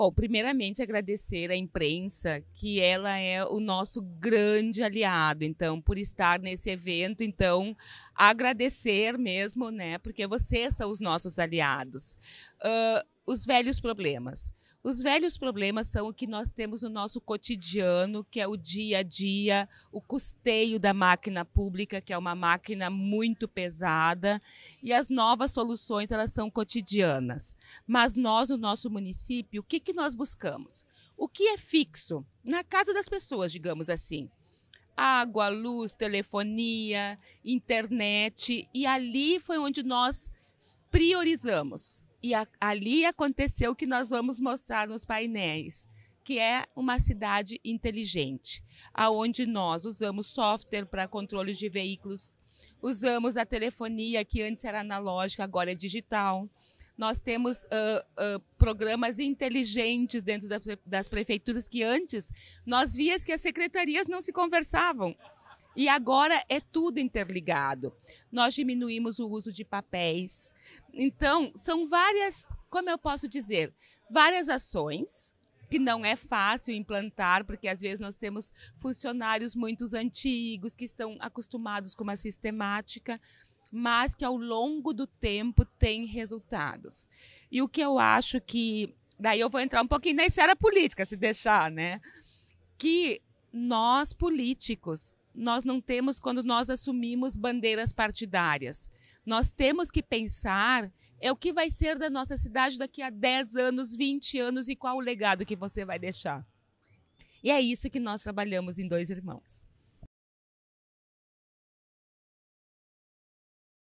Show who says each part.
Speaker 1: Bom, primeiramente agradecer à imprensa, que ela é o nosso grande aliado, então, por estar nesse evento, então, agradecer mesmo, né, porque vocês são os nossos aliados. Uh, os velhos problemas. Os velhos problemas são o que nós temos no nosso cotidiano, que é o dia a dia, o custeio da máquina pública, que é uma máquina muito pesada, e as novas soluções, elas são cotidianas. Mas nós, no nosso município, o que, que nós buscamos? O que é fixo? Na casa das pessoas, digamos assim água, luz, telefonia, internet, e ali foi onde nós priorizamos. E a, ali aconteceu o que nós vamos mostrar nos painéis, que é uma cidade inteligente, aonde nós usamos software para controle de veículos, usamos a telefonia que antes era analógica, agora é digital. Nós temos uh, uh, programas inteligentes dentro da, das prefeituras que antes nós vias que as secretarias não se conversavam. E agora é tudo interligado. Nós diminuímos o uso de papéis. Então, são várias, como eu posso dizer, várias ações que não é fácil implantar, porque às vezes nós temos funcionários muito antigos que estão acostumados com uma sistemática, mas que ao longo do tempo tem resultados. E o que eu acho que daí eu vou entrar um pouquinho na esfera política, se deixar, né? Que nós políticos nós não temos quando nós assumimos bandeiras partidárias. Nós temos que pensar é o que vai ser da nossa cidade daqui a 10 anos, 20 anos e qual o legado que você vai deixar. E é isso que nós trabalhamos em Dois Irmãos.